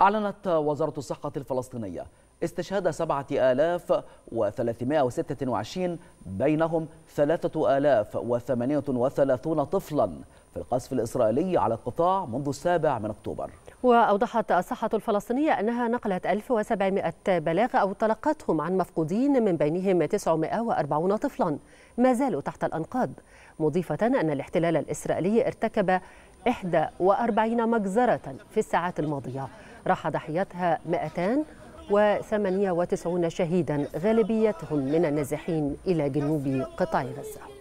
أعلنت وزارة الصحة الفلسطينية استشهاد 7326 بينهم 3038 طفلا في القصف الإسرائيلي على القطاع منذ السابع من أكتوبر وأوضحت الصحة الفلسطينية أنها نقلت 1700 بلاغ أو تلقتهم عن مفقودين من بينهم 940 طفلا ما زالوا تحت الأنقاض مضيفة أن الاحتلال الإسرائيلي ارتكب 41 مجزرة في الساعات الماضية راح ضحيتها 298 شهيدا غالبيتهم من النازحين إلى جنوب قطاع غزة